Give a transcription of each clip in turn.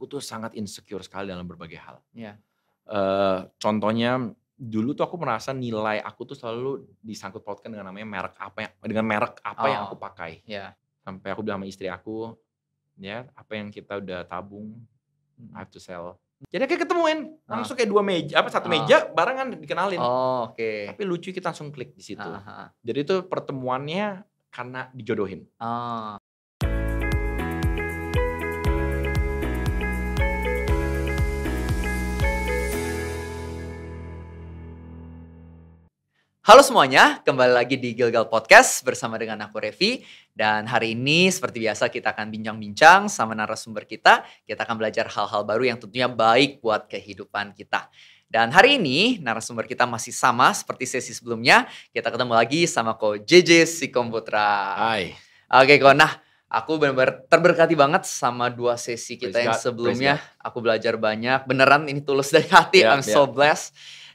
aku tuh sangat insecure sekali dalam berbagai hal. Yeah. Ya. Uh, contohnya dulu tuh aku merasa nilai aku tuh selalu disangkut pautkan dengan namanya merek apa yang dengan merek apa oh. yang aku oh, pakai. Yeah. Sampai aku bilang sama istri aku, ya apa yang kita udah tabung, hmm. I have to sell. Jadi kayak ketemuin, langsung ah. kayak dua meja, apa satu ah. meja, barengan dikenalin. Oh, oke. Okay. Tapi lucu kita langsung klik di situ. ah. ah, ah. Jadi itu pertemuannya karena dijodohin. Ah. Halo semuanya, kembali lagi di Gilgal Podcast bersama dengan aku Revi. Dan hari ini seperti biasa kita akan bincang-bincang sama narasumber kita. Kita akan belajar hal-hal baru yang tentunya baik buat kehidupan kita. Dan hari ini narasumber kita masih sama seperti sesi sebelumnya. Kita ketemu lagi sama ko JJ Sikomputra. Hai. Oke ko, nah aku benar-benar terberkati banget sama dua sesi kita Please yang sebelumnya. Aku belajar banyak, beneran ini tulus dari hati, yeah, I'm yeah. so ya. blessed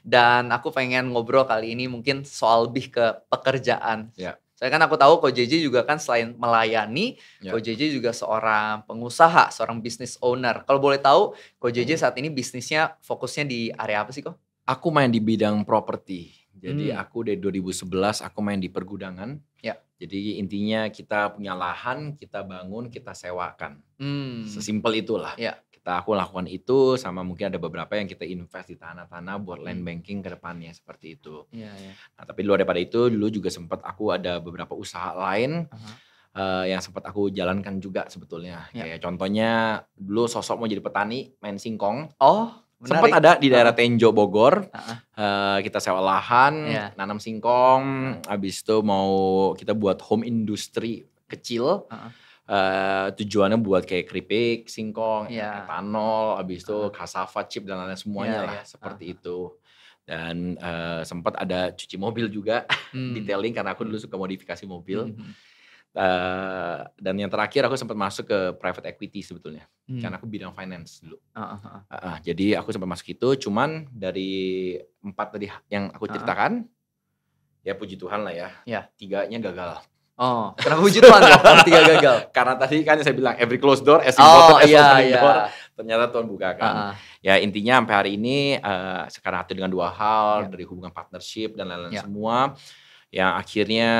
dan aku pengen ngobrol kali ini mungkin soal lebih ke pekerjaan. Yeah. Saya kan aku tahu Ko JJ juga kan selain melayani, yeah. Ko JJ juga seorang pengusaha, seorang business owner. Kalau boleh tahu, Ko JJ hmm. saat ini bisnisnya fokusnya di area apa sih, kok? Aku main di bidang properti. Jadi hmm. aku dari 2011 aku main di pergudangan. Ya. Jadi intinya kita punya lahan, kita bangun, kita sewakan. Hmm. Sesimpel itulah. Ya kita nah, aku lakukan itu sama mungkin ada beberapa yang kita invest di tanah-tanah buat land hmm. banking ke depannya seperti itu. Yeah, yeah. Nah, tapi luar daripada itu dulu juga sempat aku ada beberapa usaha lain uh-huh. uh, yang sempat aku jalankan juga sebetulnya. Yeah. Kayak contohnya dulu sosok mau jadi petani main singkong. Oh. Sempat ada di daerah Tenjo Bogor, uh uh, kita sewa lahan, yeah. nanam singkong, habis itu mau kita buat home industry kecil. Uh-uh uh, tujuannya buat kayak keripik, singkong, yeah. etanol, iya. abis itu uh. chip dan lain-lain semuanya yeah, lah yeah. seperti uh. itu. Dan uh, eh, sempat ada cuci mobil juga hmm. detailing karena aku dulu suka modifikasi mobil. Hmm. Uh, dan yang terakhir aku sempat masuk ke private equity sebetulnya hmm. karena aku bidang finance dulu. Uh, -huh. uh. Uh, jadi aku sempat masuk itu, cuman dari empat tadi yang aku ceritakan uh, -huh. ya puji Tuhan lah ya, yeah. tiganya gagal. Oh, kenapa puji Tuhan ya? tiga gagal. Karena tadi kan saya bilang every closed door as important oh, as iya, iya. door. Ternyata Tuhan bukakan. Uh -huh. Ya intinya sampai hari ini uh, sekarang hati dengan dua hal yeah. dari hubungan partnership dan lain-lain yeah. semua yang akhirnya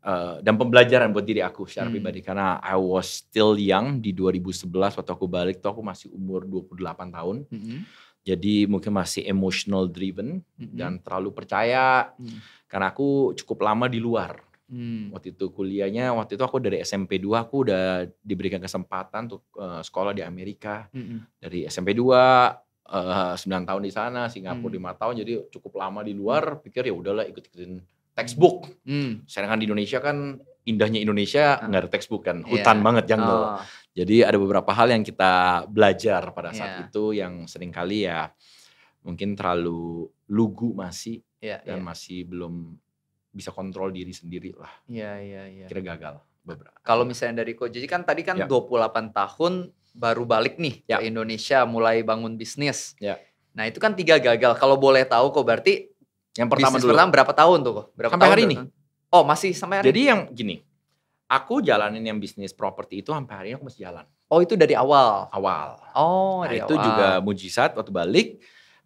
uh, dan pembelajaran buat diri aku secara hmm. pribadi karena I was still young di 2011 waktu aku balik tuh aku masih umur 28 tahun. Mm -hmm. Jadi mungkin masih emotional driven mm -hmm. dan terlalu percaya mm. karena aku cukup lama di luar Hmm. Waktu itu kuliahnya, waktu itu aku dari SMP 2 aku udah diberikan kesempatan untuk uh, sekolah di Amerika. Hmm. Dari SMP 2 uh, 9 tahun di sana, Singapura hmm. 5 tahun jadi cukup lama di luar, pikir ya udahlah ikut-ikutin textbook. Hmm. Sedangkan di Indonesia kan indahnya Indonesia ah. nggak gak ada textbook kan, iya. hutan banget jungle. Oh. Jadi ada beberapa hal yang kita belajar pada saat yeah. itu yang sering kali ya mungkin terlalu lugu masih yeah, dan yeah. masih belum bisa kontrol diri sendiri lah. Iya, iya, iya. Kira gagal beberapa. Kalau misalnya dari Ko Jiji kan tadi kan yeah. 28 tahun baru balik nih ya. ke Indonesia mulai bangun bisnis. Yeah. Nah, itu kan tiga gagal. Kalau boleh tahu kok berarti yang pertama dulu. pertama berapa tahun tuh kok? Berapa sampai tahun hari ini? Kan? Oh, masih sampai hari Jadi ini. yang gini, aku jalanin yang bisnis properti itu sampai hari ini aku masih jalan. Oh, itu dari awal. Awal. Oh, nah, itu awal. juga mujizat waktu balik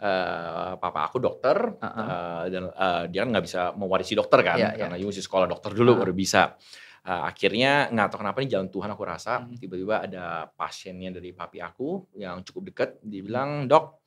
Uh, papa aku dokter uh -huh. uh, dan uh, dia kan nggak bisa mewarisi dokter kan yeah, iya. karena yeah. you sekolah dokter dulu uh -huh. baru bisa uh, akhirnya nggak tahu kenapa nih jalan Tuhan aku rasa tiba hmm. tiba-tiba ada pasiennya dari papi aku yang cukup dekat dibilang dok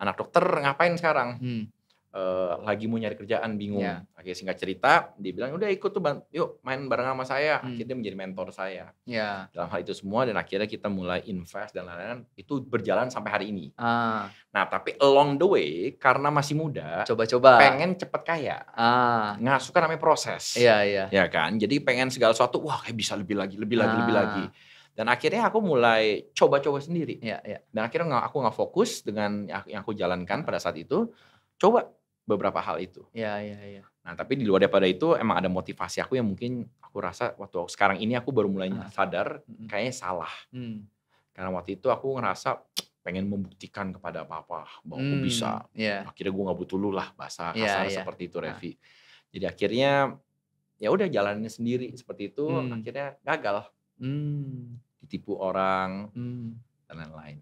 anak dokter ngapain sekarang hmm Eh, lagi mau nyari kerjaan bingung. Yeah. Akhirnya singkat cerita, dia bilang udah ikut tuh yuk main bareng sama saya. Hmm. Akhirnya menjadi mentor saya. Yeah. Dalam hal itu semua dan akhirnya kita mulai invest dan lain-lain itu berjalan sampai hari ini. Ah. Nah tapi along the way karena masih muda, coba-coba pengen cepet kaya. Ah. Nggak suka namanya proses. Iya yeah, iya. Ya kan. Jadi pengen segala sesuatu, wah kayak bisa lebih lagi, lebih lagi, ah. lebih lagi ah. dan akhirnya aku mulai coba-coba sendiri ya, ya. dan akhirnya aku nggak fokus dengan yang aku jalankan pada saat itu coba beberapa hal itu. Iya, iya, iya. Nah, tapi di luar daripada itu emang ada motivasi aku yang mungkin aku rasa waktu sekarang ini aku baru mulai ah. sadar hmm. kayaknya salah. Hmm. Karena waktu itu aku ngerasa pengen membuktikan kepada papa bahwa hmm. aku bisa. Yeah. Akhirnya gue gak butuh lu lah bahasa iya, kasar yeah, yeah. seperti itu Revi. Ah. Jadi akhirnya ya udah jalannya sendiri seperti itu hmm. akhirnya gagal. Hmm. Ditipu orang hmm. dan lain-lain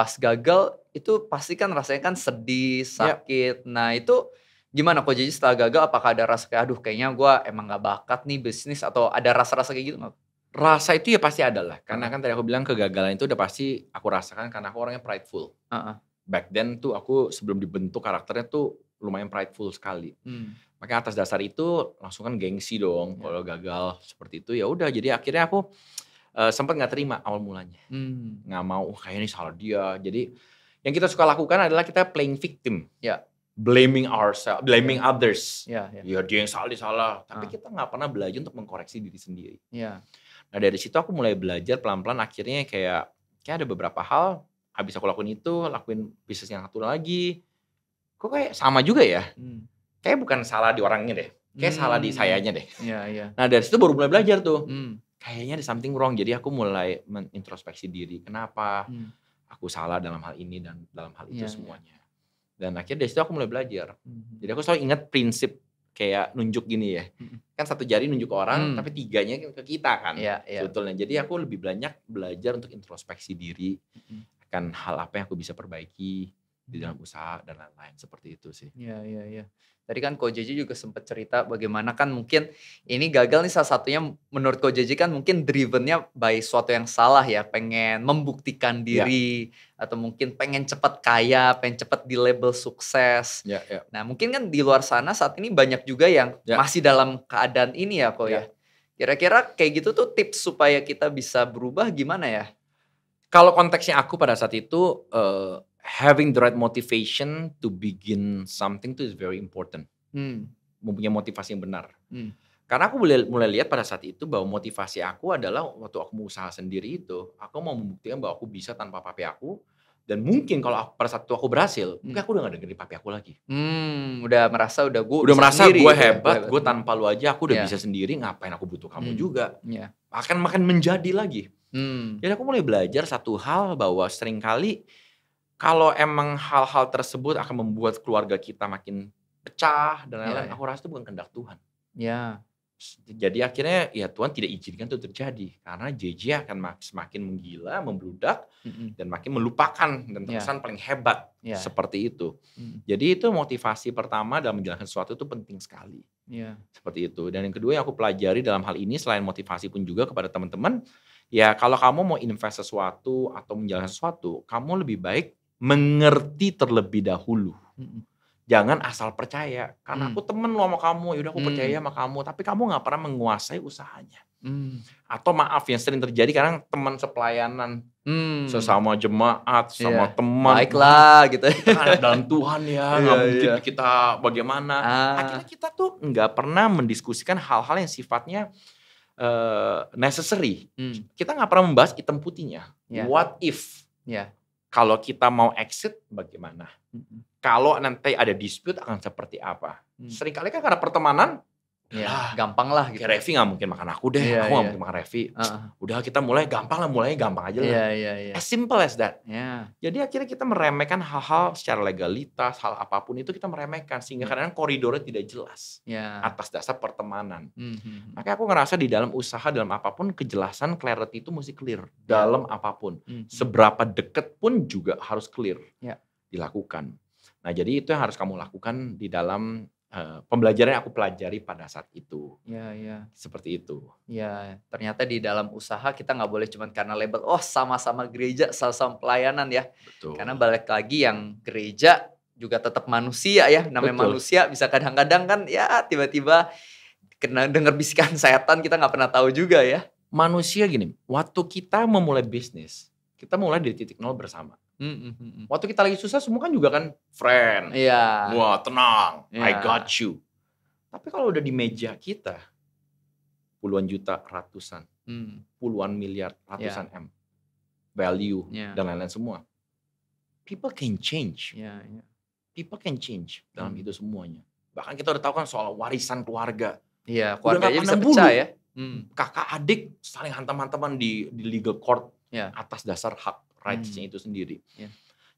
pas gagal itu pasti kan rasanya kan sedih, iya. sakit. Yep. Nah itu gimana kok jadi setelah gagal apakah ada rasa kayak aduh kayaknya gue emang gak bakat nih bisnis atau ada rasa-rasa kayak gitu gak? Rasa itu ya pasti ada lah karena kan tadi aku bilang kegagalan itu udah pasti aku rasakan karena aku orangnya prideful. Uh -uh. Back then tuh aku sebelum dibentuk karakternya tuh lumayan prideful sekali. Hmm. Makanya atas dasar itu langsung kan gengsi dong yeah. kalau gagal seperti itu ya udah jadi akhirnya aku uh, eh, sempat nggak terima awal mulanya hmm. mau oh, kayaknya ini salah dia jadi yang kita suka lakukan adalah kita playing victim ya blaming ourselves blaming yeah. others ya, ya. Iya, dia yang salah dia salah tapi ah. kita nggak pernah belajar untuk mengkoreksi diri sendiri ya. nah dari situ aku mulai belajar pelan pelan akhirnya kayak kayak ada beberapa hal habis aku lakuin itu lakuin bisnis yang satu lagi kok kayak sama juga ya hmm. kayak bukan salah di orangnya deh kayak hmm. salah di hmm. sayanya deh ya, ya. nah dari situ baru mulai belajar tuh hmm kayaknya ada something wrong. Jadi aku mulai mengintrospeksi diri, kenapa hmm. aku salah dalam hal ini dan dalam hal itu yeah, iya. semuanya. Yeah. Dan akhirnya dari situ aku mulai belajar. Hmm. Jadi aku selalu ingat prinsip kayak nunjuk gini ya. Hmm. Kan satu jari nunjuk orang, hmm. tapi tiganya ke kita kan. Yeah, iya, iya. yeah. Jadi aku lebih banyak belajar untuk introspeksi diri. Hmm akan hal apa yang aku bisa perbaiki di dalam usaha dan lain-lain seperti itu sih. Iya iya iya. Tadi kan Ko Jiji juga sempat cerita bagaimana kan mungkin ini gagal nih salah satunya menurut Ko Jiji kan mungkin drivennya by suatu yang salah ya, pengen membuktikan iya. diri ya. atau mungkin pengen cepat kaya, pengen cepat di label sukses. Ya, ya. Nah mungkin kan di luar sana saat ini banyak juga yang ya. masih dalam keadaan ini ya Ko ya. Iya. Kira-kira kayak gitu tuh tips supaya kita bisa berubah gimana ya? Kalau konteksnya aku pada saat itu uh, having the right motivation to begin something itu is very important. Hmm. Mempunyai motivasi yang benar. Hmm. Karena aku mulai, mulai lihat pada saat itu bahwa motivasi aku adalah waktu aku mau usaha sendiri itu, aku mau membuktikan bahwa aku bisa tanpa papi aku. Dan mungkin kalau aku, pada saat itu aku berhasil, hmm. mungkin aku udah gak dengerin papi aku lagi. Hmm, udah merasa udah gue udah merasa sendiri, gue gitu ya, hebat, ya, gue tanpa lu aja aku udah yeah. bisa sendiri. Ngapain aku butuh kamu hmm. juga? Yeah. Akan makan menjadi lagi. Hmm. Jadi aku mulai belajar satu hal bahwa seringkali kali kalau emang hal-hal tersebut akan membuat keluarga kita makin pecah dan iya, lain-lain, yeah, aku rasa itu bukan kehendak Tuhan. Ya. Yeah. Jadi akhirnya ya Tuhan tidak izinkan itu terjadi karena JJ akan semakin menggila, membludak mm-hmm. dan makin melupakan dan iya. terkesan yeah. paling hebat yeah. seperti itu. Mm. Jadi itu motivasi pertama dalam menjalankan sesuatu itu penting sekali. Yeah. Seperti itu. Dan yang kedua yang aku pelajari dalam hal ini selain motivasi pun juga kepada teman-teman, ya kalau kamu mau invest sesuatu atau menjalankan sesuatu, kamu lebih baik mengerti terlebih dahulu. Jangan asal percaya. Karena hmm. aku temen lo sama kamu, yaudah aku mm. percaya sama kamu. Tapi kamu gak pernah menguasai usahanya. Hmm. Atau maaf yang sering terjadi karena teman sepelayanan Hmm. sesama jemaat, sama yeah. teman. Baiklah gitu. Kita dalam Tuhan ya, nggak iya, mungkin yeah. kita bagaimana. Ah. Akhirnya kita tuh gak pernah mendiskusikan hal-hal yang sifatnya uh, necessary. Hmm. Kita gak pernah membahas hitam putihnya. Yeah. What if? Yeah. Kalau kita mau exit bagaimana? Mm -hmm. Kalau nanti ada dispute akan seperti apa? Mm. Seringkali kan karena pertemanan ya, gampang lah gitu. Kayak Revi gak mungkin makan aku deh, yeah, aku yeah. mungkin makan Revi. Uh. Udah kita mulai gampang lah, mulainya gampang aja lah. Yeah, yeah, yeah. As simple as that. Yeah. Jadi akhirnya kita meremehkan hal-hal secara legalitas, hal apapun itu kita meremehkan. Sehingga hmm. kadang-kadang koridornya tidak jelas. Yeah. Atas dasar pertemanan. Mm-hmm. Makanya aku ngerasa di dalam usaha, dalam apapun, kejelasan, clarity itu mesti clear. Yeah. Dalam apapun. Mm-hmm. Seberapa deket pun juga harus clear. Yeah. Dilakukan. Nah jadi itu yang harus kamu lakukan di dalam uh, pembelajaran yang aku pelajari pada saat itu. Iya, iya. Seperti itu. Ya, ternyata di dalam usaha kita nggak boleh cuma karena label, oh sama-sama gereja, sama-sama pelayanan ya. Betul. Karena balik lagi yang gereja juga tetap manusia ya. Namanya Betul. manusia bisa kadang-kadang kan ya tiba-tiba kena dengar bisikan setan kita nggak pernah tahu juga ya. Manusia gini, waktu kita memulai bisnis, kita mulai dari titik nol bersama. -hmm. Waktu kita lagi susah semua kan juga kan friend. Iya. Yeah. Wah, tenang. Yeah. I got you. Tapi kalau udah di meja kita puluhan juta, ratusan, mm. puluhan miliar, ratusan yeah. M value yeah. dan lain-lain semua. People can change. Yeah, yeah. People can change dalam hmm. itu semuanya. Bahkan kita udah tahu kan soal warisan keluarga. Iya, keluarga aja bisa pecah ya. Hmm. Kakak adik saling hantam-hantaman di, di legal court ya. atas dasar hak rights hmm. itu sendiri. Yeah.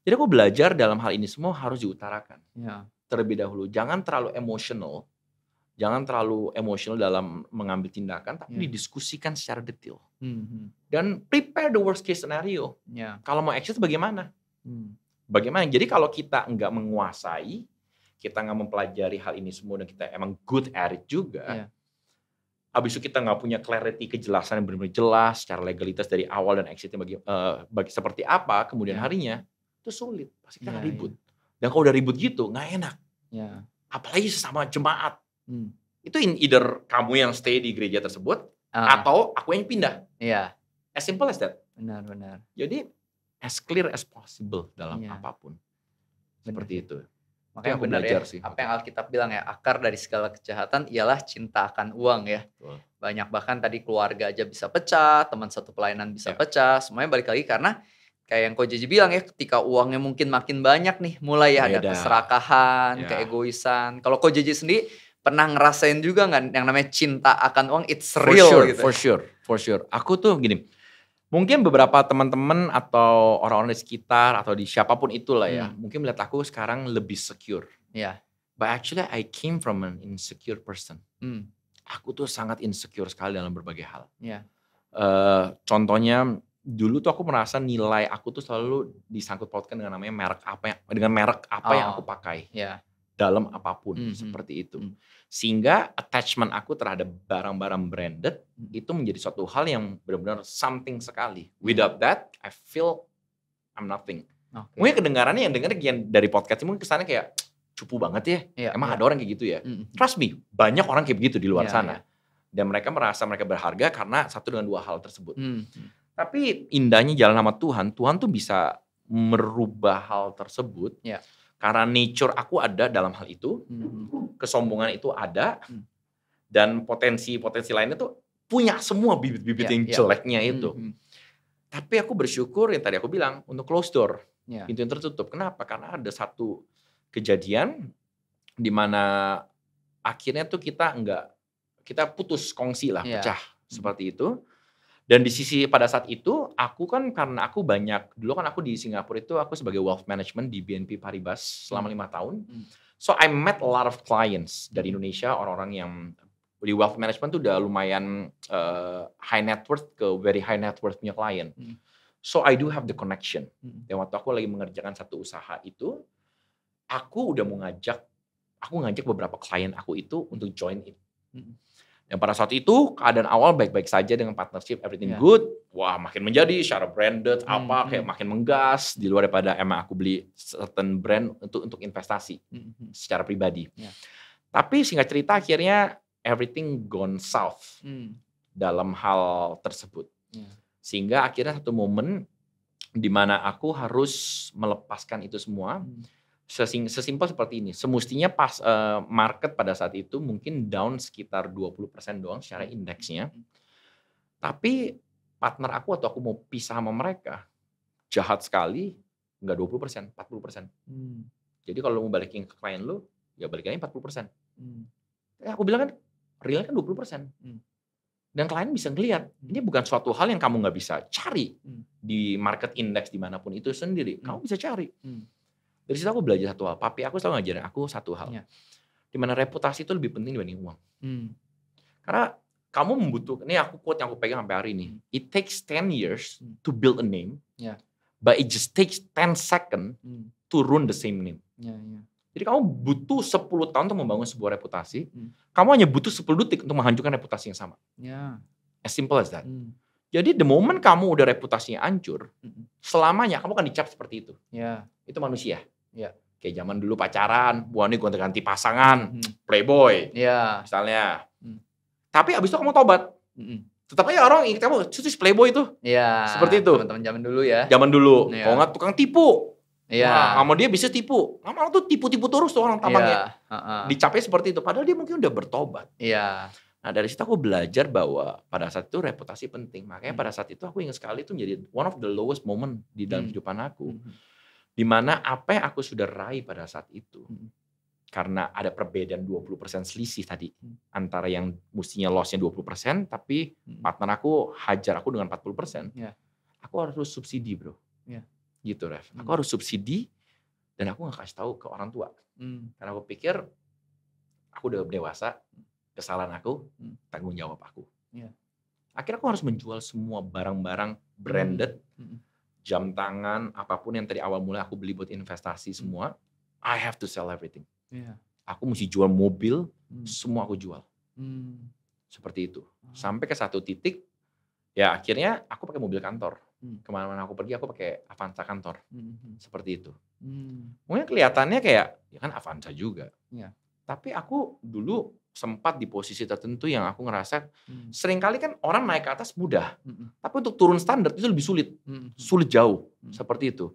Jadi aku belajar dalam hal ini semua harus diutarakan. Yeah. Terlebih dahulu, jangan terlalu emosional, jangan terlalu emosional dalam mengambil tindakan, tapi yeah. didiskusikan secara detail. Mm-hmm. Dan prepare the worst case scenario. Yeah. Kalau mau action bagaimana? Mm. Bagaimana? Jadi kalau kita nggak menguasai, kita nggak mempelajari hal ini semua dan kita emang good at it juga, yeah. Abis itu kita nggak punya clarity kejelasan yang benar-benar jelas secara legalitas dari awal dan exitnya bagi, uh, bagi seperti apa kemudian yeah. harinya itu sulit pasti kita yeah, ya. ribut yeah. dan kalau udah ribut gitu nggak enak yeah. apalagi sesama jemaat hmm. itu in either kamu yang stay di gereja tersebut uh. atau aku yang pindah yeah. as simple as that benar-benar jadi as clear as possible dalam yeah. apapun benar. seperti itu Makanya benar ya, sih. apa yang Alkitab bilang ya, akar dari segala kejahatan ialah cinta akan uang ya. Betul. Banyak bahkan tadi keluarga aja bisa pecah, teman satu pelayanan bisa ya. pecah, semuanya balik lagi karena kayak yang Ko jiji bilang ya, ketika uangnya mungkin makin banyak nih, mulai ya ada keserakahan, ya. keegoisan. Kalau Ko jiji sendiri pernah ngerasain juga nggak yang namanya cinta akan uang, it's real for sure, gitu. For sure, for sure. Aku tuh gini, mungkin beberapa teman-teman atau orang-orang di sekitar atau di siapapun itulah ya, hmm. mungkin melihat aku sekarang lebih secure. Ya. Yeah. But actually I came from an insecure person. Hmm. Aku tuh sangat insecure sekali dalam berbagai hal. Yeah. Ya. Uh, contohnya dulu tuh aku merasa nilai aku tuh selalu disangkut pautkan dengan namanya merek apa yang dengan merek apa oh. yang aku pakai. Yeah dalam apapun mm -hmm. seperti itu. Hmm. Sehingga attachment aku terhadap barang-barang branded hmm. itu menjadi suatu hal yang benar-benar something sekali. Hmm. Without that, I feel I'm nothing. Okay. Mungkin kedengarannya yang dengar dari podcast ini mungkin kesannya kayak cupu banget ya. Yeah, Emang yeah. ada orang kayak gitu ya. Mm -hmm. Trust me, banyak orang kayak begitu di luar yeah, sana. Yeah. Dan mereka merasa mereka berharga karena satu dengan dua hal tersebut. Mm -hmm. Tapi indahnya jalan sama Tuhan, Tuhan tuh bisa merubah hal tersebut. Yeah karena nature aku ada dalam hal itu, hmm. kesombongan itu ada, hmm. dan potensi-potensi lainnya tuh punya semua bibit-bibit yeah, yang yeah. jeleknya hmm, itu. Hmm. Tapi aku bersyukur yang tadi aku bilang untuk close door, yeah. pintu yang tertutup. Kenapa? Karena ada satu kejadian di mana akhirnya tuh kita enggak kita putus kongsi lah, yeah. pecah hmm. seperti itu. Dan di sisi pada saat itu aku kan karena aku banyak dulu kan aku di Singapura itu aku sebagai wealth management di BNP Paribas selama hmm. lima tahun. Hmm. So I met a lot of clients dari Indonesia orang-orang yang di wealth management tuh udah lumayan uh, high net worth ke very high net worth punya client, hmm. So I do have the connection. Hmm. Dan waktu aku lagi mengerjakan satu usaha itu, aku udah mau ngajak, aku ngajak beberapa klien aku itu untuk join it. Hmm. Yang pada saat itu keadaan awal baik-baik saja dengan partnership everything yeah. good. Wah, makin menjadi secara branded hmm. apa hmm. kayak makin menggas di luar daripada emang aku beli certain brand untuk untuk investasi hmm. hmm. secara pribadi. Yeah. Tapi singkat cerita akhirnya everything gone south mm. dalam hal tersebut. Yeah. Sehingga akhirnya satu momen di mana aku harus melepaskan itu semua. Mm. Sesing, sesimpel seperti ini. Semestinya pas uh, market pada saat itu mungkin down sekitar 20% doang secara hmm. indeksnya. Hmm. Tapi partner aku atau aku mau pisah sama mereka, jahat sekali, nggak 20%, 40%. Hmm. Jadi kalau mau balikin ke klien lu, ya balikannya 40%. Hmm. Ya aku bilang kan, realnya kan 20%. Hmm. Dan klien bisa ngelihat, hmm. ini bukan suatu hal yang kamu nggak bisa cari hmm. di market index dimanapun itu sendiri. Hmm. Kamu bisa cari. Hmm dari situ aku belajar satu hal. tapi aku selalu ngajarin aku satu hal. ya. Dimana reputasi itu lebih penting dibanding uang. Hmm. Karena kamu membutuhkan, ini aku quote yang aku pegang sampai hari ini. Hmm. It takes 10 years hmm. to build a name, ya. but it just takes 10 second hmm. to run the same name. ya, ya. Jadi kamu butuh 10 tahun untuk membangun sebuah reputasi. Hmm. Kamu hanya butuh 10 detik untuk menghancurkan reputasi yang sama. ya. As simple as that. Hmm. Jadi the moment kamu udah reputasinya hancur, hmm. selamanya kamu akan dicap seperti itu. Ya. Itu manusia. Ya Kayak zaman dulu pacaran, buah nih ganti-ganti pasangan, hmm. playboy, ya. misalnya. Hmm. Tapi abis itu kamu tobat. Hmm. Tetap aja orang ingat kamu, itu playboy itu. Iya. Seperti itu. Teman-teman zaman dulu ya. Zaman dulu. Ya. Kalau nggak tukang tipu. Iya. Kamu Nah, sama dia bisa tipu. Lama-lama tuh tipu-tipu terus tuh orang tampangnya. Yeah. Iya. Uh -uh. Dicapai seperti itu. Padahal dia mungkin udah bertobat. Iya. Nah dari situ aku belajar bahwa pada saat itu reputasi penting. Makanya hmm. pada saat itu aku ingat sekali itu menjadi one of the lowest moment di dalam hmm. kehidupan aku. Hmm di mana apa yang aku sudah raih pada saat itu, hmm. karena ada perbedaan 20% selisih tadi, hmm. antara yang mestinya lossnya 20%, tapi hmm. partner aku hajar aku dengan 40%. Yeah. Aku harus subsidi bro. Yeah. Gitu Ref, aku hmm. harus subsidi dan aku nggak kasih tahu ke orang tua. Hmm. Karena aku pikir, aku udah dewasa, kesalahan aku, hmm. tanggung jawab aku. Yeah. Akhirnya aku harus menjual semua barang-barang branded, Hmm jam tangan, apapun yang tadi awal mulai aku beli buat investasi hmm. semua, I have to sell everything. Yeah. Aku mesti jual mobil, hmm. semua aku jual. Hmm. Seperti itu. Wow. Ah. Sampai ke satu titik, ya akhirnya aku pakai mobil kantor. Hmm. Kemana-mana aku pergi, aku pakai Avanza kantor. Hmm. Seperti itu. Hmm. Mungkin kelihatannya kayak, ya kan Avanza juga. Yeah. Tapi aku dulu sempat di posisi tertentu yang aku ngerasa hmm. seringkali kan orang naik ke atas mudah, hmm. tapi untuk turun standar itu lebih sulit, hmm. hmm. sulit jauh hmm. seperti itu.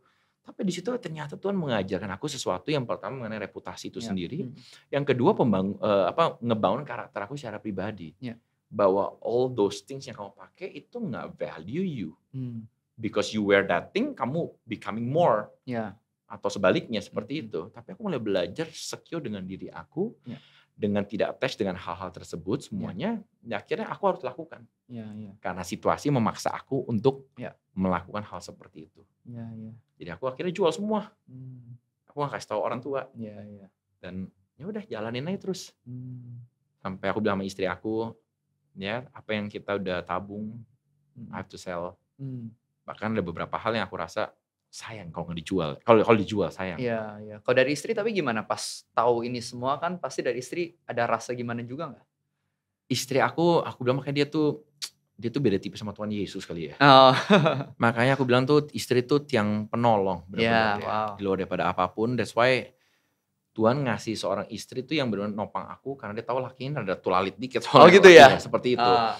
Tapi di situ ternyata Tuhan mengajarkan aku sesuatu yang pertama mengenai reputasi itu ya. sendiri, hmm. yang kedua pembangun uh, apa ngebangun karakter aku secara pribadi. Ya. Bahwa all those things yang kamu pakai itu nggak value you. Hmm. Because you wear that thing, kamu becoming more. Ya. Atau sebaliknya seperti hmm. itu. Tapi aku mulai belajar secure dengan diri aku. Ya dengan tidak attach dengan hal-hal tersebut semuanya ya. akhirnya aku harus lakukan ya, ya. karena situasi memaksa aku untuk ya. melakukan hal seperti itu ya, ya. jadi aku akhirnya jual semua hmm. aku nggak kasih tahu orang tua ya, ya. dan ya udah jalanin aja terus hmm. sampai aku bilang sama istri aku ya apa yang kita udah tabung hmm. I have to sell hmm. hmm. bahkan ada beberapa hal yang aku rasa sayang kalau nggak dijual. Kalau kalau dijual sayang. Iya, iya. Kalau dari istri tapi gimana pas tahu ini semua kan pasti dari istri ada rasa gimana juga nggak? Istri aku, aku bilang makanya dia tuh dia tuh beda tipe sama Tuhan Yesus kali ya. Oh. makanya aku bilang tuh istri tuh tiang penolong benar-benar yeah, ya. wow. di luar daripada apapun. That's why Tuhan ngasih seorang istri tuh yang benar-benar nopang aku karena dia tahu laki ada tulalit dikit Oh gitu ya. Iya, seperti itu. Uh.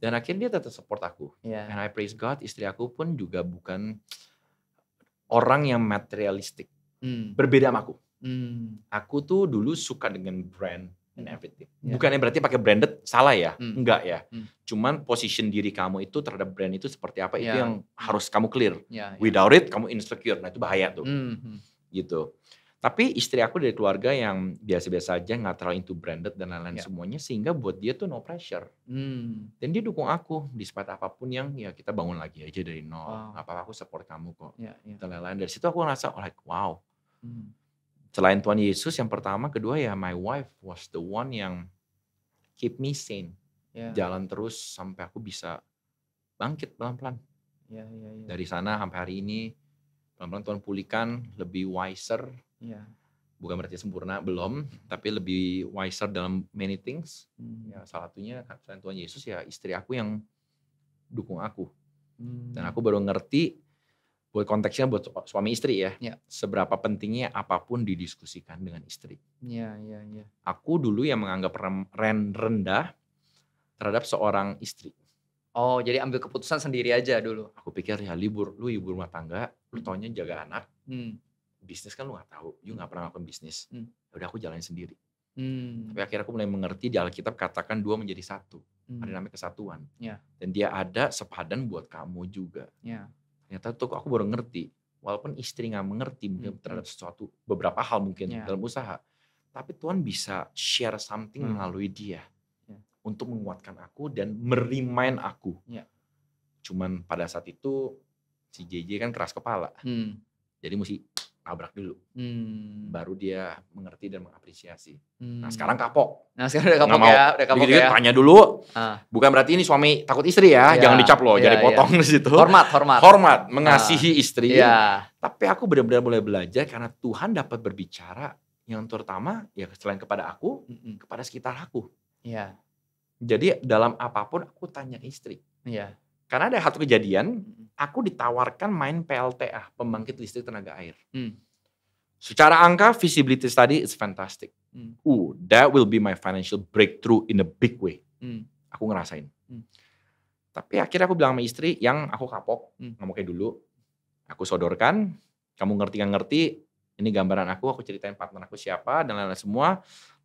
Dan akhirnya dia tetap support aku. Yeah. And I praise God, istri aku pun juga bukan orang yang materialistik. Hmm. Berbeda sama aku. Hmm. Aku tuh dulu suka dengan brand and hmm. everything. Yeah. Bukannya berarti pakai branded salah ya? Hmm. Enggak ya. Hmm. Cuman position diri kamu itu terhadap brand itu seperti apa yeah. itu ya. yang harus kamu clear. Yeah, yeah. Without it kamu insecure. Nah, itu bahaya tuh. Hmm. hmm. Gitu. Tapi istri aku dari keluarga yang biasa-biasa aja nggak terlalu into branded dan lain-lain yeah. semuanya sehingga buat dia tuh no pressure. Hmm. Dan dia dukung aku di saat apapun yang ya kita bangun lagi aja dari nol. Wow. apa aku support kamu kok. Yeah, yeah. Dan lain-lain. Dari situ aku ngerasa oh, like wow. Hmm. Selain Tuhan Yesus yang pertama, kedua ya my wife was the one yang keep me sane. Yeah. Jalan terus sampai aku bisa bangkit pelan-pelan. Yeah, yeah, yeah. Dari sana sampai hari ini pelan-pelan Tuhan pulihkan lebih wiser yeah. bukan berarti sempurna belum tapi lebih wiser dalam many things hmm. ya salah satunya selain Tuhan Yesus ya istri aku yang dukung aku hmm. dan aku baru ngerti buat konteksnya buat suami istri ya, yeah. seberapa pentingnya apapun didiskusikan dengan istri. Iya iya iya. Aku dulu yang menganggap ren rendah terhadap seorang istri. Oh jadi ambil keputusan sendiri aja dulu. Aku pikir ya libur, lu ibu rumah tangga, lu taunya jaga anak, hmm bisnis kan lu gak tahu, you nggak hmm. pernah lakukan bisnis. Hmm. Ya udah aku jalanin sendiri. Hmm. Tapi akhirnya aku mulai mengerti di Alkitab katakan dua menjadi satu. Hmm. Ada namanya kesatuan. Yeah. Dan dia ada sepadan buat kamu juga. Yeah. Ternyata tuh aku baru ngerti. Walaupun istri nggak mengerti mungkin hmm. terhadap sesuatu beberapa hal mungkin yeah. dalam usaha, tapi Tuhan bisa share something hmm. melalui dia yeah. untuk menguatkan aku dan merimain aku. Yeah. Cuman pada saat itu si JJ kan keras kepala, hmm. jadi mesti tabrak dulu hmm. baru dia mengerti dan mengapresiasi nah, hmm. nah sekarang kapok nah sekarang udah kapok Nggak ya udah kapok Dikit -dikit ya tanya dulu ah. bukan berarti ini suami takut istri ya, ya. jangan dicap loh ya, jadi iya. potong ya. di situ hormat hormat hormat ah. mengasihi ah. istri ya. tapi aku benar-benar mulai belajar karena Tuhan dapat berbicara yang terutama ya selain kepada aku mm -mm. kepada sekitar aku ya jadi dalam apapun aku tanya istri ya karena ada satu kejadian, mm-hmm. aku ditawarkan main PLTA, pembangkit listrik tenaga air. Hmm. Secara angka, visibility study is fantastic. Hmm. Ooh, that will be my financial breakthrough in a big way. Hmm. Aku ngerasain. Hmm. Tapi akhirnya aku bilang sama istri yang aku kapok, hmm. ngomong kayak dulu. Aku sodorkan, kamu ngerti nggak ngerti, ini gambaran aku, aku ceritain partner aku siapa, dan lain-lain semua.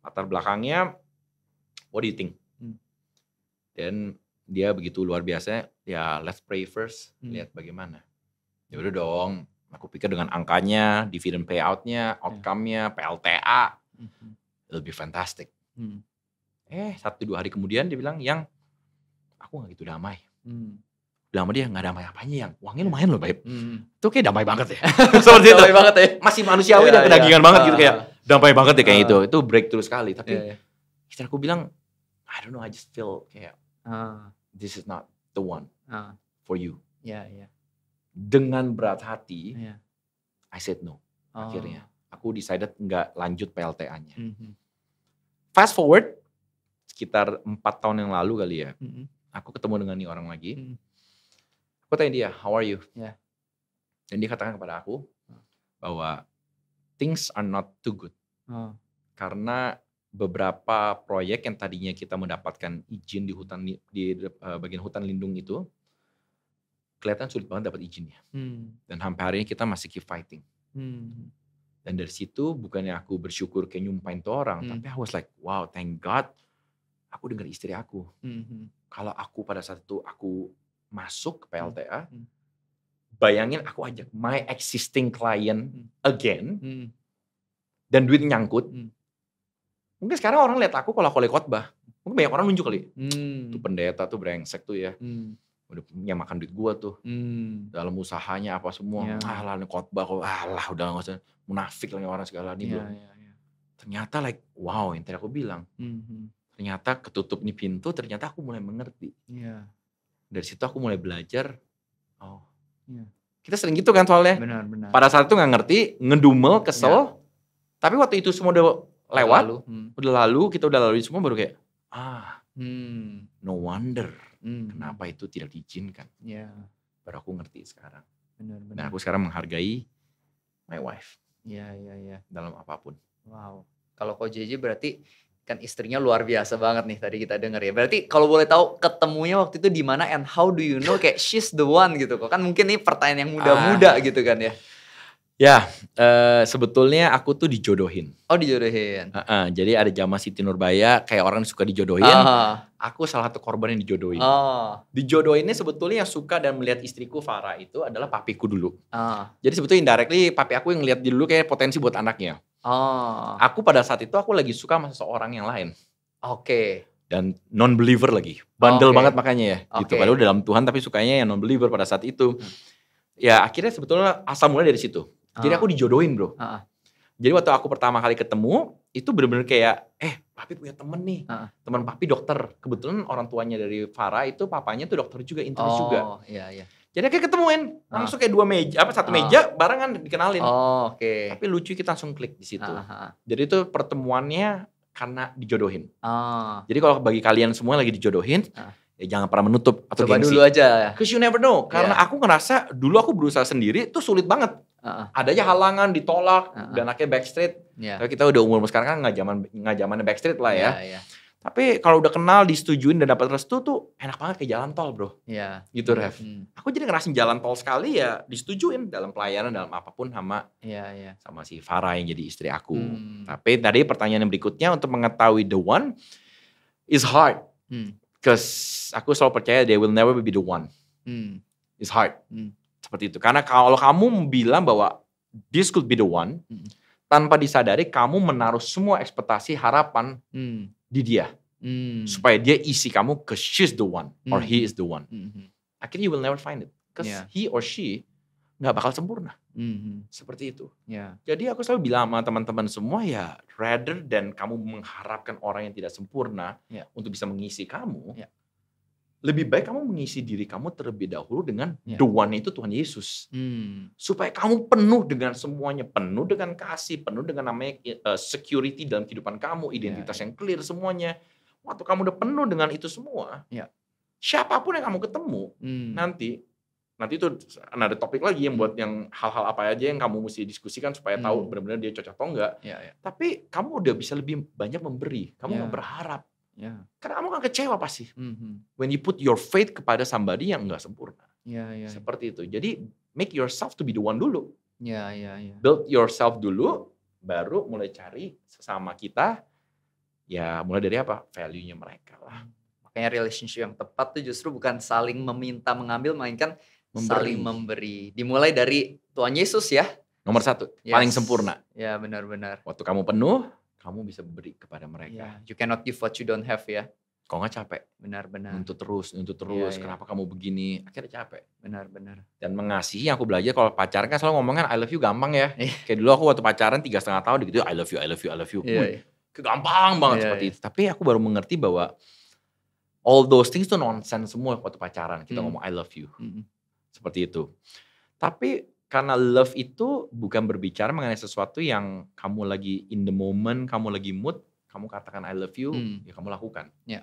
Latar belakangnya, what do you think? Hmm. Dan dia begitu luar biasa ya let's pray first hmm. lihat bagaimana ya udah dong aku pikir dengan angkanya dividend payoutnya ya. outcome-nya PLTA hmm. lebih fantastic hmm. eh satu dua hari kemudian dia bilang yang aku nggak gitu damai hmm. Lama dia nggak damai apanya yang uangnya ya. lumayan loh baik hmm. itu kayak damai banget ya seperti itu banget ya masih manusiawi yeah, dan ya. kedagingan yeah. banget uh, gitu kayak ah. damai banget ya kayak uh, itu ah. itu breakthrough sekali tapi yeah, yeah. aku bilang I don't know I just feel kayak uh. this is not the one uh. for you yeah, yeah. dengan berat hati yeah. I said no oh. akhirnya aku decided nggak lanjut PLTA-nya mm -hmm. fast forward sekitar empat tahun yang lalu kali ya mm -hmm. aku ketemu dengan nih orang lagi mm -hmm. aku tanya dia how are you yeah. dan dia katakan kepada aku ah. bahwa things are not too good oh. karena beberapa proyek yang tadinya kita mendapatkan izin di hutan di eh, bagian hutan lindung itu kelihatan sulit banget dapat izinnya. Hmm. Dan sampai hari ini kita masih keep fighting. Hmm. Dan dari situ bukannya aku bersyukur kayak nyumpain tuh orang, hmm. tapi aku was like, wow, thank God, aku dengar istri aku. Hmm. Kalau aku pada saat itu aku masuk ke hmm. PLTA, hmm. bayangin aku ajak my existing client hmm. again, hmm. dan duit nyangkut, hmm Mungkin sekarang orang lihat aku kalau aku lagi khotbah, mungkin banyak orang nunjuk kali. Hmm. Tuh pendeta tuh brengsek tuh ya. Hmm. Udah punya makan duit gua tuh. Hmm. Dalam usahanya apa semua. Yeah. Ah lah khotbah kok. Ah lah udah nggak usah munafik lagi orang segala ini yeah, belum. Yeah, yeah. Ternyata like wow yang tadi aku bilang. Mm -hmm. Ternyata ketutup nih pintu, ternyata aku mulai mengerti. Yeah. Dari situ aku mulai belajar. Oh. Yeah. Kita sering gitu kan soalnya. Benar, benar. Pada saat itu nggak ngerti, ngedumel, iya. kesel. Ya. Tapi waktu itu semua udah lewat, lalu. Hmm. udah lalu, kita udah lalui semua baru kayak ah, hmm. no wonder hmm. kenapa itu tidak diizinkan. Yeah. Baru aku ngerti sekarang. Benar, benar. Dan aku sekarang menghargai my wife. Iya, ya iya. Dalam apapun. Wow. Kalau kau JJ berarti kan istrinya luar biasa banget nih tadi kita denger ya. Berarti kalau boleh tahu ketemunya waktu itu di mana and how do you know kayak she's the one gitu kok. Kan mungkin ini pertanyaan yang muda-muda ah. gitu kan ya. Ya, uh, sebetulnya aku tuh dijodohin. Oh, dijodohin. Uh -uh, jadi ada jamaah Siti Nurbaya, kayak orang suka dijodohin. Uh. Aku salah satu korban yang dijodohin. Uh. Dijodohinnya sebetulnya yang suka dan melihat istriku Farah itu adalah papiku dulu. Uh. Jadi sebetulnya indirectly papi aku yang melihat dulu kayak potensi buat anaknya. Oh. Aku pada saat itu aku lagi suka sama seseorang yang lain. Oke. Okay. Dan non believer lagi, bandel okay. banget makanya ya. Okay. Gitu. Padahal dalam Tuhan tapi sukanya yang non believer pada saat itu. Hmm. Ya akhirnya sebetulnya asal mulai dari situ jadi ah. aku dijodohin bro. Uh -uh. Jadi waktu aku pertama kali ketemu itu bener-bener kayak eh papi punya temen nih uh -uh. teman papi dokter kebetulan orang tuanya dari Farah itu papanya tuh dokter juga internis oh, juga. Iya iya. Jadi kayak ketemuin langsung kayak dua meja apa satu uh. meja barengan dikenalin. Oh oke. Okay. Tapi lucu kita langsung klik di situ. Uh -huh. Jadi itu pertemuannya karena dijodohin. Uh. Jadi kalau bagi kalian semua lagi dijodohin. Uh ya jangan pernah menutup atau Coba gengsi. dulu aja. Ya. Cause you never know. Karena yeah. aku ngerasa dulu aku berusaha sendiri itu sulit banget uh-uh. adanya halangan ditolak uh-uh. dan akhirnya backstreet yeah. tapi kita udah umur sekarang kan nggak zaman nggak zamannya backstreet lah ya yeah, yeah. tapi kalau udah kenal disetujuin dan dapat restu tuh enak banget kayak jalan tol bro yeah. gitu ref hmm. aku jadi ngerasin jalan tol sekali ya disetujuin dalam pelayanan dalam apapun sama yeah, yeah. sama si Farah yang jadi istri aku Mm. tapi tadi pertanyaan yang berikutnya untuk mengetahui the one is hard Mm. Cause aku selalu percaya they will never be the one. Mm. It's hard. Mm. Seperti itu. Karena kalau kamu bilang bahwa this could be the one, hmm. tanpa disadari kamu menaruh semua ekspektasi harapan hmm. di dia. Hmm. Supaya dia isi kamu ke she's the one hmm. or he hmm. is the one. Hmm. Akhirnya you will never find it. Because yeah. he or she nggak bakal sempurna. hmm Seperti itu. Yeah. Jadi aku selalu bilang sama teman-teman semua ya, rather dan kamu mengharapkan orang yang tidak sempurna yeah. untuk bisa mengisi kamu, yeah lebih baik kamu mengisi diri kamu terlebih dahulu dengan yeah. the one itu Tuhan Yesus. Hmm. Supaya kamu penuh dengan semuanya, penuh dengan kasih, penuh dengan namanya uh, security dalam kehidupan kamu, ya. identitas yeah. yang clear semuanya. Waktu kamu udah penuh dengan itu semua, yeah. siapapun yang kamu ketemu hmm. nanti, nanti itu ada topik lagi yang hmm. buat yang hal-hal apa aja yang kamu mesti diskusikan supaya tahu hmm. benar-benar dia cocok atau enggak. Yeah, yeah. Tapi kamu udah bisa lebih banyak memberi, kamu yeah. berharap Yeah. Karena kamu kan kecewa pasti. Mm-hmm. When you put your faith kepada somebody yang nggak sempurna. Yeah, yeah, ya. Seperti itu. Jadi make yourself to be the one dulu. Yeah, yeah, yeah. Build yourself dulu, baru mulai cari sesama kita. Ya mulai dari apa? Value-nya mereka lah. Hmm. Makanya relationship yang tepat tuh justru bukan saling meminta mengambil, melainkan memberi. saling memberi. Dimulai dari Tuhan Yesus ya. Nomor satu, yes. paling sempurna. Ya benar-benar. Waktu kamu penuh, kamu bisa beri kepada mereka. Yeah. You cannot give what you don't have ya. Kau nggak capek. Benar-benar. Untuk terus, untuk iya, terus. Yeah, Kenapa kamu begini? Akhirnya capek. Benar-benar. Dan mengasihi yang aku belajar kalau pacaran kan selalu ngomong kan I love you gampang ya. Yeah. Kayak dulu aku waktu pacaran tiga setengah tahun gitu I love you, I love you, I love you. Yeah, yeah. Gampang banget yeah, seperti yeah. itu. Tapi aku baru mengerti bahwa all those things tuh nonsense semua waktu pacaran. Kita mm. ngomong I love you. Mm. Seperti itu. Tapi karena love itu bukan berbicara mengenai sesuatu yang kamu lagi in the moment, kamu lagi mood, kamu katakan I love you, hmm. ya kamu lakukan. Yeah.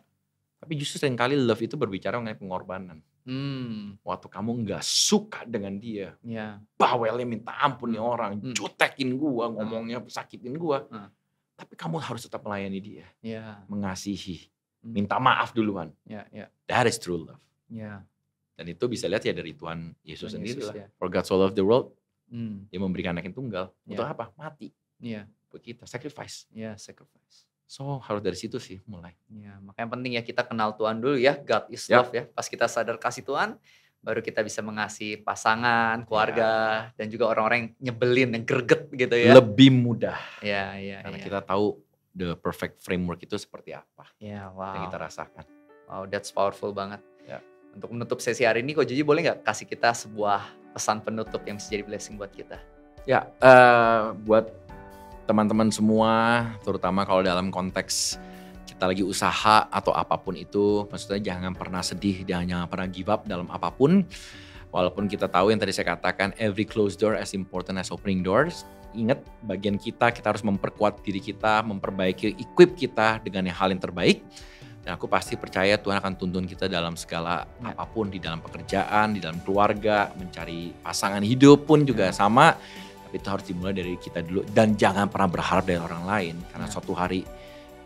Tapi justru seringkali love itu berbicara mengenai pengorbanan. Hmm. Waktu kamu nggak suka dengan dia, yeah. bawelnya minta ampun nih hmm. orang, hmm. jutekin gua, hmm. ngomongnya sakitin gua. Hmm. Tapi kamu harus tetap melayani dia, yeah. mengasihi, hmm. minta maaf duluan. Yeah, yeah. That is true love. Yeah. Dan itu bisa lihat ya dari Tuhan Yesus Tuhan sendiri Yesus, lah. Ya. For God so loved the world, hmm. dia memberikan anak yang tunggal. Yeah. Untuk apa? Mati. Iya. Yeah. Buat kita, sacrifice. Iya, yeah, sacrifice. So harus dari situ sih mulai. Ya, makanya penting ya kita kenal Tuhan dulu ya, God is love ya. Pas kita sadar kasih Tuhan, baru kita bisa mengasihi pasangan, keluarga, ya. dan juga orang-orang yang nyebelin, yang gerget gitu ya. Lebih mudah. Ya, ya. Karena ya. kita tahu the perfect framework itu seperti apa. Ya, wow. Yang kita rasakan. Wow, that's powerful banget. Untuk menutup sesi hari ini, Ko Jiji boleh nggak kasih kita sebuah pesan penutup yang bisa jadi blessing buat kita? Ya, uh, buat teman-teman semua, terutama kalau dalam konteks kita lagi usaha atau apapun itu, maksudnya jangan pernah sedih, jangan, jangan pernah give up dalam apapun. Walaupun kita tahu yang tadi saya katakan, every closed door as important as opening doors. Ingat, bagian kita, kita harus memperkuat diri kita, memperbaiki equip kita dengan hal yang terbaik. Dan aku pasti percaya Tuhan akan tuntun kita dalam segala ya. apapun, di dalam pekerjaan, di dalam keluarga, mencari pasangan hidup pun ya. juga ya. sama. Tapi itu harus dimulai dari kita dulu dan jangan pernah berharap dari orang lain karena ya. suatu hari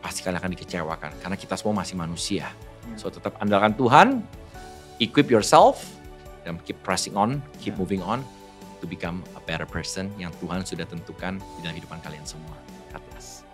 pasti kalian akan dikecewakan karena kita semua masih manusia. Ya. So tetap andalkan Tuhan, equip yourself dan keep pressing on, keep ya. moving on to become a better person yang Tuhan sudah tentukan di dalam kehidupan kalian semua.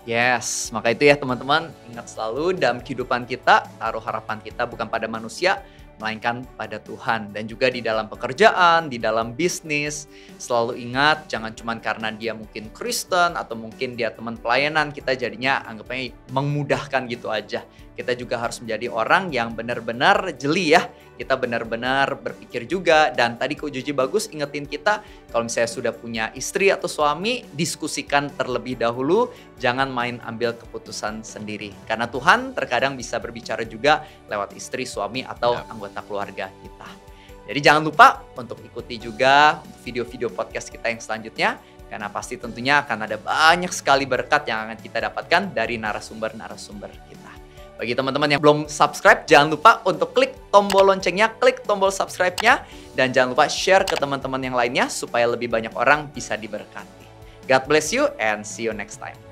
Yes, maka itu ya teman-teman, ingat selalu dalam kehidupan kita, taruh harapan kita bukan pada manusia, melainkan pada Tuhan dan juga di dalam pekerjaan, di dalam bisnis. Selalu ingat jangan cuma karena dia mungkin Kristen atau mungkin dia teman pelayanan kita jadinya anggapnya memudahkan gitu aja. Kita juga harus menjadi orang yang benar-benar jeli ya. Kita benar-benar berpikir juga dan tadi Kak Juji bagus ingetin kita kalau misalnya sudah punya istri atau suami diskusikan terlebih dahulu, jangan main ambil keputusan sendiri. Karena Tuhan terkadang bisa berbicara juga lewat istri, suami atau ya. anggota anggota keluarga kita. Jadi jangan lupa untuk ikuti juga video-video podcast kita yang selanjutnya karena pasti tentunya akan ada banyak sekali berkat yang akan kita dapatkan dari narasumber-narasumber kita. Bagi teman-teman yang belum subscribe, jangan lupa untuk klik tombol loncengnya, klik tombol subscribe-nya, dan jangan lupa share ke teman-teman yang lainnya supaya lebih banyak orang bisa diberkati. God bless you and see you next time.